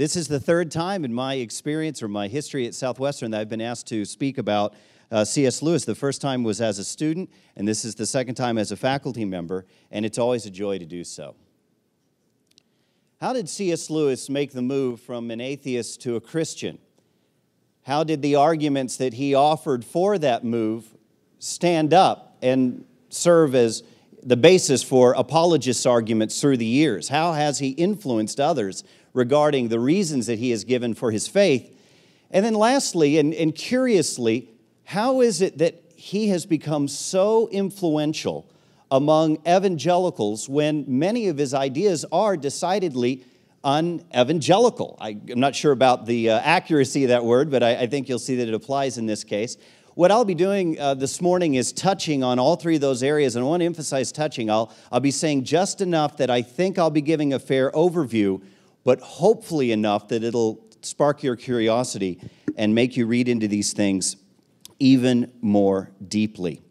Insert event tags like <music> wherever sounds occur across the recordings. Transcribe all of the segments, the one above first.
This is the third time in my experience or my history at Southwestern that I've been asked to speak about uh, C.S. Lewis. The first time was as a student, and this is the second time as a faculty member, and it's always a joy to do so. How did C.S. Lewis make the move from an atheist to a Christian? How did the arguments that he offered for that move stand up and serve as the basis for apologists' arguments through the years? How has he influenced others regarding the reasons that he has given for his faith. And then, lastly, and, and curiously, how is it that he has become so influential among evangelicals when many of his ideas are decidedly unevangelical? I, am not sure about the uh, accuracy of that word, but I, I, think you'll see that it applies in this case. What I'll be doing uh, this morning is touching on all three of those areas, and I want to emphasize touching. I'll, I'll be saying just enough that I think I'll be giving a fair overview but hopefully enough that it'll spark your curiosity and make you read into these things even more deeply.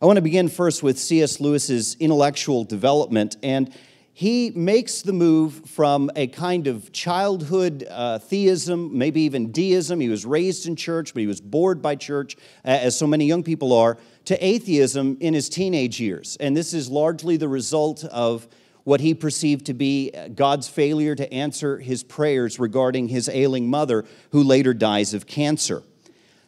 I want to begin first with C.S. Lewis's intellectual development, and he makes the move from a kind of childhood uh, theism, maybe even deism. He was raised in church, but he was bored by church, as so many young people are, to atheism in his teenage years. And this is largely the result of what he perceived to be uh, God's failure to answer his prayers regarding his ailing mother, who later dies of cancer.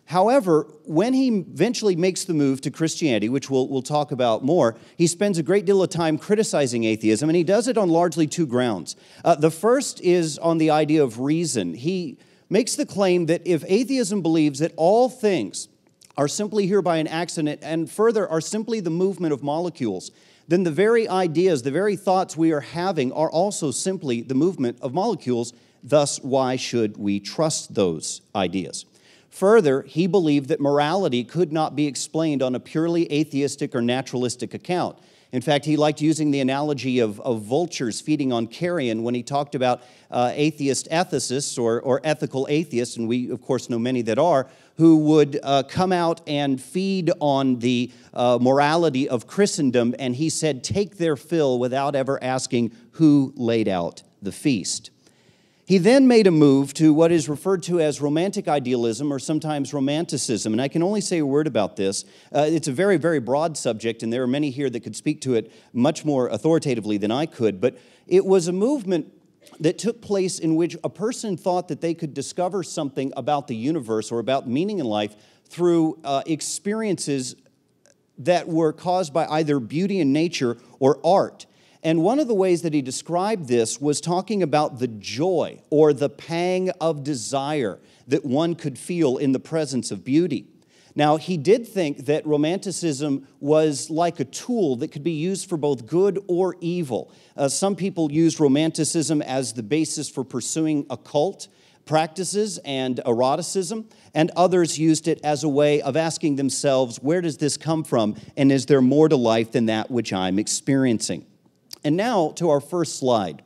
However, when he eventually makes the move to Christianity, which we'll, we'll talk about more, he spends a great deal of time criticizing atheism, and he does it on largely two grounds. Uh, the first is on the idea of reason. He makes the claim that if atheism believes that all things are simply here by an accident and further are simply the movement of molecules, then the very ideas, the very thoughts we are having are also simply the movement of molecules. Thus, why should we trust those ideas? Further, he believed that morality could not be explained on a purely atheistic or naturalistic account. In fact, he liked using the analogy of, of vultures feeding on carrion when he talked about uh, atheist ethicists or, or ethical atheists, and we, of course, know many that are, who would uh, come out and feed on the uh, morality of Christendom, and he said, Take their fill without ever asking who laid out the feast. He then made a move to what is referred to as romantic idealism or sometimes romanticism. And I can only say a word about this. Uh, it's a very, very broad subject, and there are many here that could speak to it much more authoritatively than I could. But it was a movement that took place in which a person thought that they could discover something about the universe or about meaning in life through uh, experiences that were caused by either beauty in nature or art. And one of the ways that he described this was talking about the joy or the pang of desire that one could feel in the presence of beauty. Now, he did think that Romanticism was like a tool that could be used for both good or evil. Uh, some people used Romanticism as the basis for pursuing occult practices and eroticism, and others used it as a way of asking themselves, where does this come from, and is there more to life than that which I'm experiencing? And now to our first slide.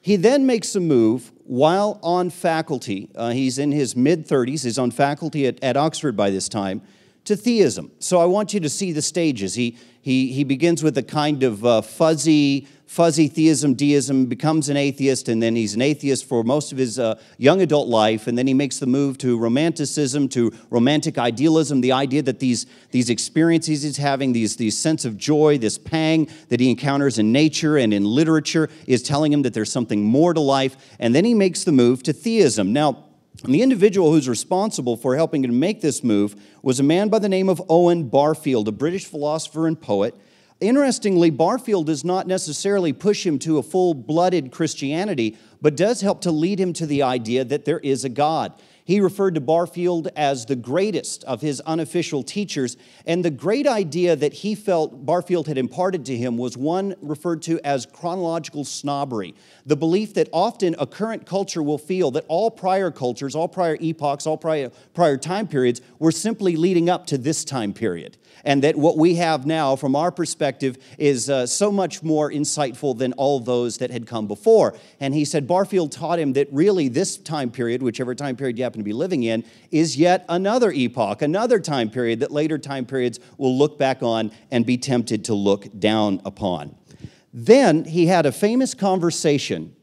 He then makes a move while on faculty, uh, he's in his mid 30s, he's on faculty at, at Oxford by this time, to theism. So I want you to see the stages. He, he, he begins with a kind of uh, fuzzy, fuzzy theism, deism, becomes an atheist, and then he's an atheist for most of his uh, young adult life, and then he makes the move to romanticism, to romantic idealism, the idea that these, these experiences he's having, these, these sense of joy, this pang that he encounters in nature and in literature is telling him that there's something more to life, and then he makes the move to theism. Now, and the individual who's responsible for helping him make this move was a man by the name of Owen Barfield, a British philosopher and poet. Interestingly, Barfield does not necessarily push him to a full blooded Christianity, but does help to lead him to the idea that there is a God. He referred to Barfield as the greatest of his unofficial teachers, and the great idea that he felt Barfield had imparted to him was one referred to as chronological snobbery, the belief that often a current culture will feel that all prior cultures, all prior epochs, all prior, prior time periods were simply leading up to this time period, and that what we have now, from our perspective, is uh, so much more insightful than all those that had come before. And he said Barfield taught him that really this time period, whichever time period you happen to be living in is yet another epoch, another time period that later time periods will look back on and be tempted to look down upon. Then he had a famous conversation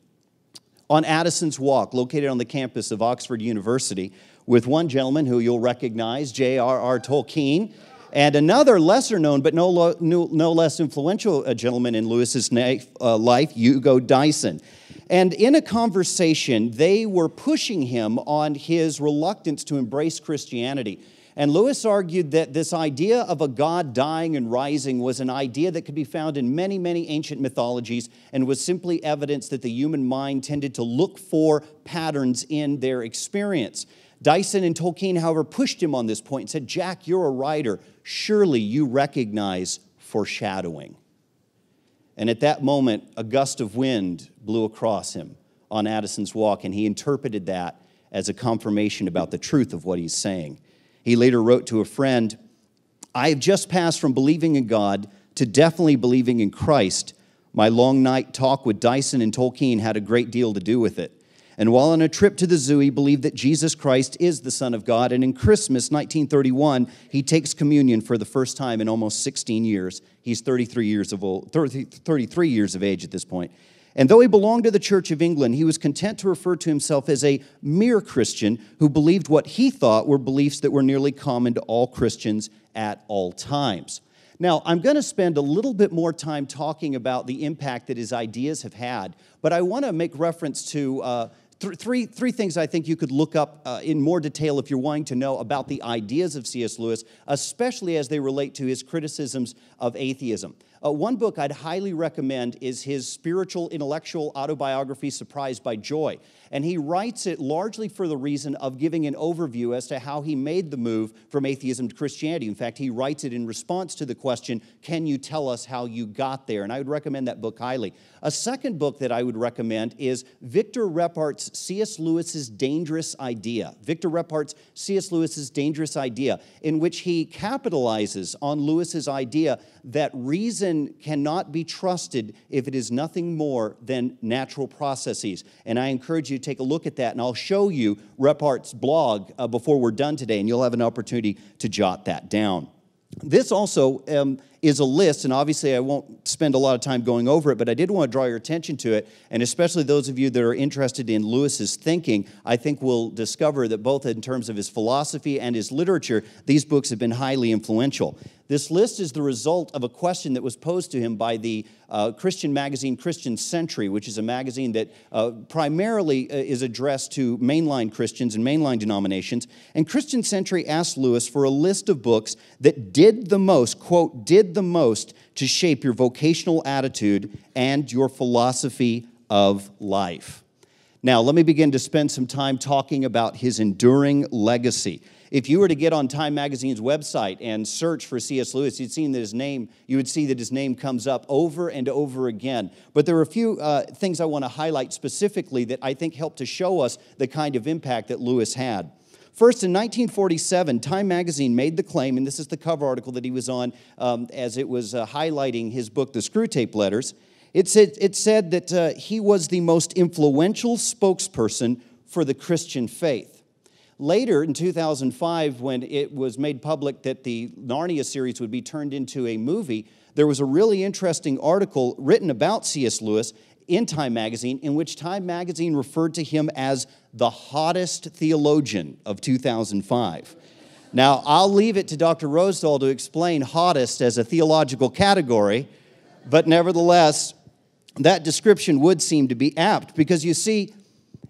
on Addison's Walk, located on the campus of Oxford University, with one gentleman who you'll recognize, J.R.R. Tolkien. And another lesser known, but no, lo- no less influential uh, gentleman in Lewis's na- uh, life, Hugo Dyson. And in a conversation, they were pushing him on his reluctance to embrace Christianity. And Lewis argued that this idea of a God dying and rising was an idea that could be found in many, many ancient mythologies and was simply evidence that the human mind tended to look for patterns in their experience. Dyson and Tolkien, however, pushed him on this point and said, Jack, you're a writer. Surely you recognize foreshadowing. And at that moment, a gust of wind blew across him on Addison's walk, and he interpreted that as a confirmation about the truth of what he's saying. He later wrote to a friend, I have just passed from believing in God to definitely believing in Christ. My long night talk with Dyson and Tolkien had a great deal to do with it. And while on a trip to the zoo, he believed that Jesus Christ is the Son of God. And in Christmas 1931, he takes communion for the first time in almost 16 years. He's 33 years of old, 30, 33 years of age at this point. And though he belonged to the Church of England, he was content to refer to himself as a mere Christian who believed what he thought were beliefs that were nearly common to all Christians at all times. Now, I'm going to spend a little bit more time talking about the impact that his ideas have had, but I want to make reference to uh, th- three, three things I think you could look up uh, in more detail if you're wanting to know about the ideas of C.S. Lewis, especially as they relate to his criticisms of atheism. Uh, one book I'd highly recommend is his spiritual intellectual autobiography, Surprised by Joy. And he writes it largely for the reason of giving an overview as to how he made the move from atheism to Christianity. In fact, he writes it in response to the question, Can you tell us how you got there? And I would recommend that book highly. A second book that I would recommend is Victor Repart's C.S. Lewis's Dangerous Idea, Victor Repart's C.S. Lewis's Dangerous Idea, in which he capitalizes on Lewis's idea that reason cannot be trusted if it is nothing more than natural processes. And I encourage you to take a look at that, and I'll show you Repart's blog uh, before we're done today, and you'll have an opportunity to jot that down. This also um, is a list, and obviously I won't spend a lot of time going over it, but I did want to draw your attention to it, and especially those of you that are interested in Lewis's thinking, I think will discover that both in terms of his philosophy and his literature, these books have been highly influential. This list is the result of a question that was posed to him by the uh, Christian magazine Christian Century, which is a magazine that uh, primarily uh, is addressed to mainline Christians and mainline denominations. And Christian Century asked Lewis for a list of books that did the most, quote, did the most to shape your vocational attitude and your philosophy of life. Now, let me begin to spend some time talking about his enduring legacy. If you were to get on Time Magazine's website and search for C.S. Lewis, you'd see that his name, you would see that his name comes up over and over again. But there are a few uh, things I want to highlight specifically that I think help to show us the kind of impact that Lewis had. First, in 1947, Time magazine made the claim, and this is the cover article that he was on um, as it was uh, highlighting his book, The Screwtape Letters. It said, it said that uh, he was the most influential spokesperson for the Christian faith. Later in 2005, when it was made public that the Narnia series would be turned into a movie, there was a really interesting article written about C.S. Lewis in Time magazine, in which Time magazine referred to him as the hottest theologian of 2005. Now, I'll leave it to Dr. Rosdall to explain hottest as a theological category, but nevertheless, that description would seem to be apt because you see,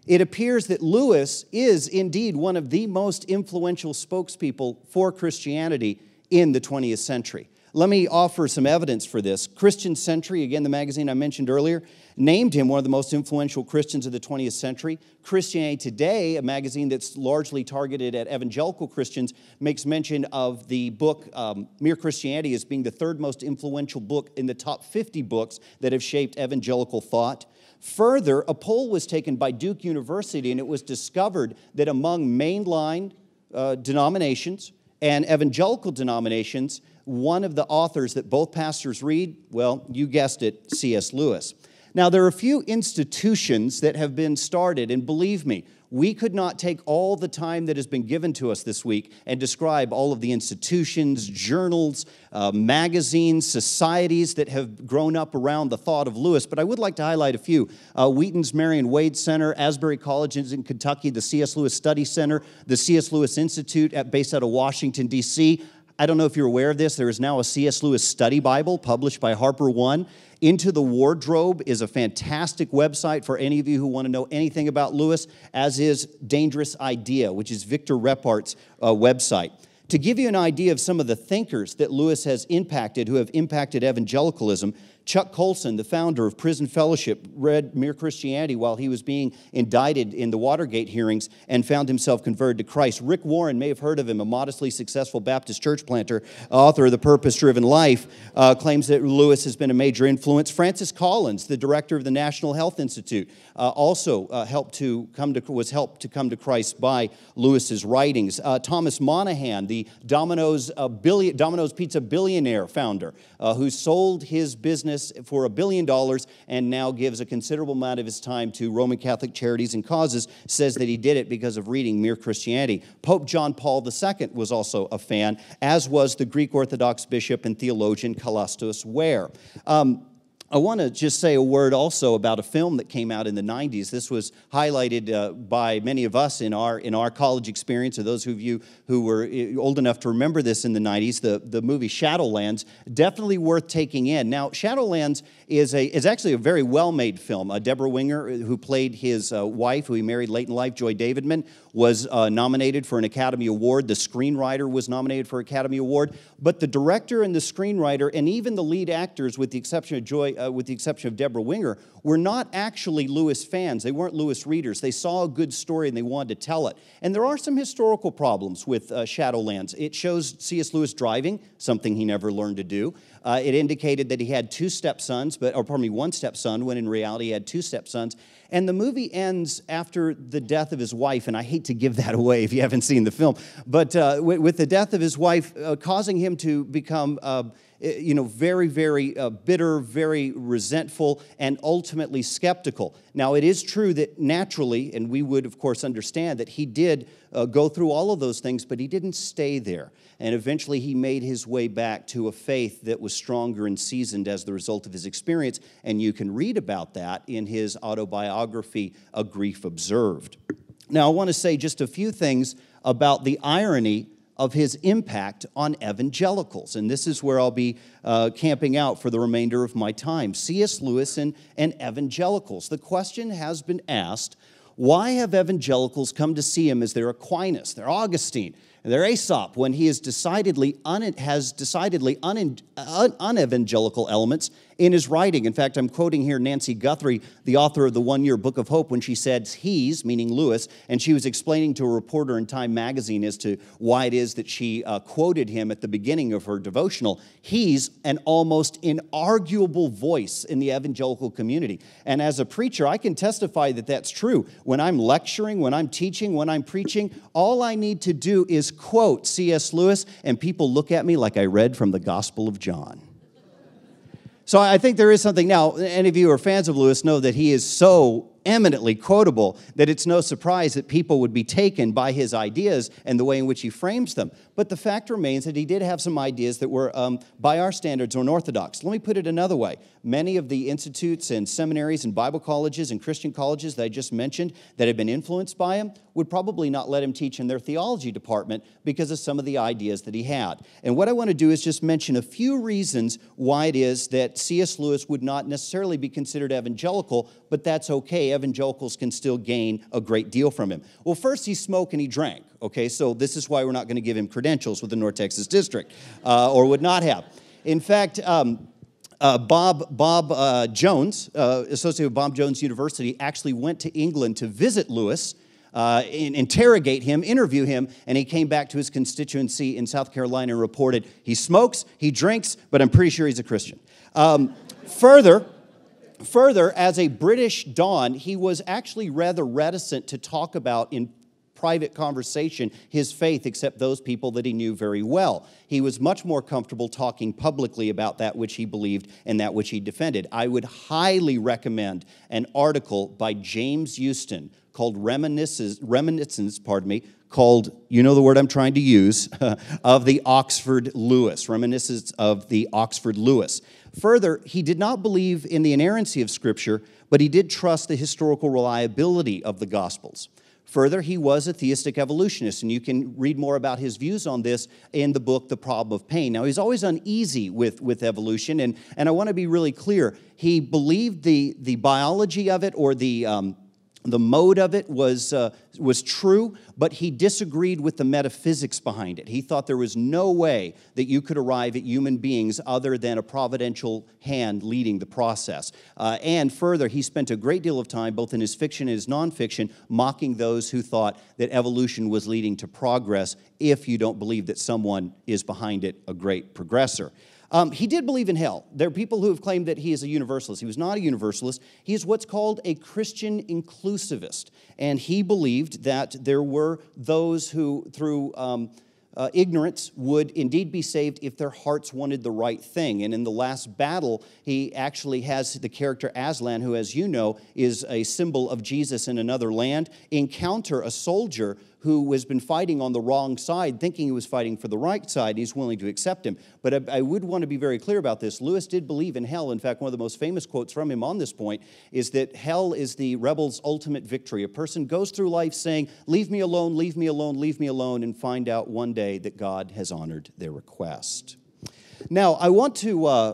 it appears that Lewis is indeed one of the most influential spokespeople for Christianity in the 20th century. Let me offer some evidence for this. Christian Century, again, the magazine I mentioned earlier, named him one of the most influential Christians of the 20th century. Christianity Today, a magazine that's largely targeted at evangelical Christians, makes mention of the book um, Mere Christianity as being the third most influential book in the top 50 books that have shaped evangelical thought. Further, a poll was taken by Duke University, and it was discovered that among mainline uh, denominations and evangelical denominations, one of the authors that both pastors read, well, you guessed it, C.S. Lewis. Now, there are a few institutions that have been started, and believe me, we could not take all the time that has been given to us this week and describe all of the institutions, journals, uh, magazines, societies that have grown up around the thought of Lewis, but I would like to highlight a few. Uh, Wheaton's Marion Wade Center, Asbury College in Kentucky, the C.S. Lewis Study Center, the C.S. Lewis Institute at, based out of Washington, D.C. I don't know if you're aware of this, there is now a C.S. Lewis Study Bible published by Harper One. Into the Wardrobe is a fantastic website for any of you who want to know anything about Lewis, as is Dangerous Idea, which is Victor Repart's uh, website. To give you an idea of some of the thinkers that Lewis has impacted who have impacted evangelicalism, Chuck Colson, the founder of Prison Fellowship, read Mere Christianity while he was being indicted in the Watergate hearings and found himself converted to Christ. Rick Warren may have heard of him, a modestly successful Baptist church planter, author of The Purpose Driven Life, uh, claims that Lewis has been a major influence. Francis Collins, the director of the National Health Institute, uh, also uh, helped to come to, was helped to come to Christ by Lewis's writings. Uh, Thomas Monahan, the Domino's, uh, billion, Domino's Pizza billionaire founder, uh, who sold his business business for a billion dollars and now gives a considerable amount of his time to Roman Catholic charities and causes, says that he did it because of reading Mere Christianity. Pope John Paul II was also a fan, as was the Greek Orthodox bishop and theologian Callastus Ware. Um, I want to just say a word also about a film that came out in the 90s. This was highlighted uh, by many of us in our, in our college experience, or those of you who were eh, old enough to remember this in the 90s, the, the movie Shadowlands. Definitely worth taking in. Now, Shadowlands is, a, is actually a very well made film. Uh, Deborah Winger, eh, who played his uh, wife, who he married late in life, Joy Davidman, was uh, nominated for an Academy Award. The screenwriter was nominated for Academy Award. But the director and the screenwriter, and even the lead actors, with the exception of Joy, uh, uh, with the exception of Deborah Winger, were not actually Lewis fans. They weren't Lewis readers. They saw a good story and they wanted to tell it. And there are some historical problems with uh, Shadowlands. It shows C.S. Lewis driving, something he never learned to do. Uh, it indicated that he had two stepsons, but or pardon me, one stepson, when in reality he had two stepsons. And the movie ends after the death of his wife, and I hate to give <laughs> that away if you haven't seen the film, but uh, with, with, the death of his wife, uh, causing him to become uh, Eh, you know, very, very uh, bitter, very resentful, and ultimately skeptical. Now, it is true that naturally, and we would, of course, understand that he did uh, go through all of those things, but he didn't stay there. And eventually, he made his way back to a faith that was stronger and seasoned as the result of his experience. And you can read about that in his autobiography, A Grief Observed. Now, I want to say just a few things about the irony of his impact on evangelicals. And this is where I'll be uh, camping out for the remainder of my time C.S. Lewis and, and evangelicals. The question has been asked why have evangelicals come to see him as their Aquinas, their Augustine, they're Aesop, when he is decidedly un, has decidedly un, un, unevangelical elements in his writing. In fact, I'm quoting here Nancy Guthrie, the author of the one year Book of Hope, when she said he's, meaning Lewis, and she was explaining to a reporter in Time magazine as to why it is that she uh, quoted him at the beginning of her devotional. He's an almost inarguable voice in the evangelical community. And as a preacher, I can testify that that's true. When I'm lecturing, when I'm teaching, when I'm preaching, all I need to do is quote C.S. Lewis, and people look at me like I read from the Gospel of John. So I think there is something now. Any of you who are fans of Lewis know that he is so eminently quotable that it's no surprise that people would be taken by his ideas and the way in which he frames them. But the fact remains that he did have some ideas that were, um, by our standards, unorthodox. Let me put it another way. Many of the institutes and seminaries and Bible colleges and Christian colleges that I just mentioned that had been influenced by him would probably not let him teach in their theology department because of some of the ideas that he had. And what I want to do is just mention a few reasons why it is that C.S. Lewis would not necessarily be considered evangelical, but that's okay evangelicals can still gain a great deal from him. Well, first, he smoked and he drank, okay? So this is why we're not going to give him credentials with the North Texas District, uh, or would not have. In fact, um, uh, Bob, Bob uh, Jones, uh, associated with Bob Jones University, actually went to England to visit Lewis. Uh, interrogate him, interview him, and he came back to his constituency in South Carolina and reported he smokes, he drinks, but I'm pretty sure he's a Christian. Um, further, Further, as a British don, he was actually rather reticent to talk about in private conversation his faith except those people that he knew very well. He was much more comfortable talking publicly about that which he believed and that which he defended. I would highly recommend an article by James Houston called Reminiscence, pardon me, called, you know the word I'm trying to use, <laughs> of the Oxford Lewis, Reminiscence of the Oxford Lewis. Further, he did not believe in the inerrancy of Scripture, but he did trust the historical reliability of the Gospels. Further, he was a theistic evolutionist, and you can read more about his views on this in the book, The Problem of Pain. Now, he's always uneasy with, with evolution, and, and I want to be really clear. He believed the, the biology of it or the, um, the mode of it was, uh, was true, but he disagreed with the metaphysics behind it. He thought there was no way that you could arrive at human beings other than a providential hand leading the process. Uh, and further, he spent a great deal of time, both in his fiction and his nonfiction, mocking those who thought that evolution was leading to progress if you don't believe that someone is behind it a great progressor. Um, he did believe in hell. There are people who have claimed that he is a universalist. He was not a universalist. He is what's called a Christian inclusivist. And he believed that there were those who, through um, uh, ignorance would indeed be saved if their hearts wanted the right thing. And in the last battle, he actually has the character Aslan, who, as you know, is a symbol of Jesus in another land, encounter a soldier who has been fighting on the wrong side, thinking he was fighting for the right side, he's willing to accept him. But I, I would want to be very clear about this. Lewis did believe in hell. In fact, one of the most famous quotes from him on this point is that hell is the rebel's ultimate victory. A person goes through life saying, Leave me alone, leave me alone, leave me alone, and find out one day that God has honored their request. Now, I want to uh,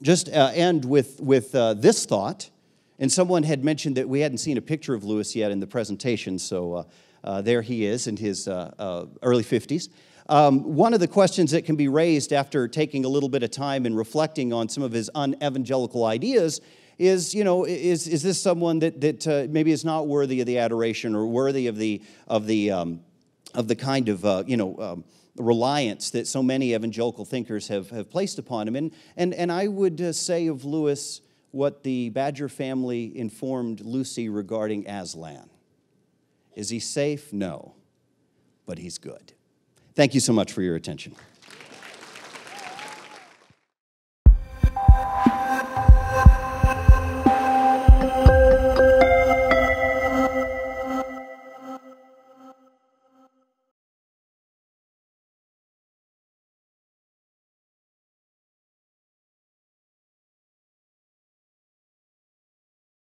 just uh, end with, with uh, this thought. And someone had mentioned that we hadn't seen a picture of Lewis yet in the presentation, so uh, uh, there he is in his uh, uh early 50s. Um, one of the questions that can be raised after taking a little bit of time and reflecting on some of his unevangelical ideas is, you know, is, is this someone that, that uh, maybe is not worthy of the adoration or worthy of the, of the, um, of the kind of, uh, you know, um, reliance that so many evangelical thinkers have, have placed upon him. And, and, and I would say of Lewis what the Badger family informed Lucy regarding Aslan. Is he safe? No. But he's good. Thank you so much for your attention.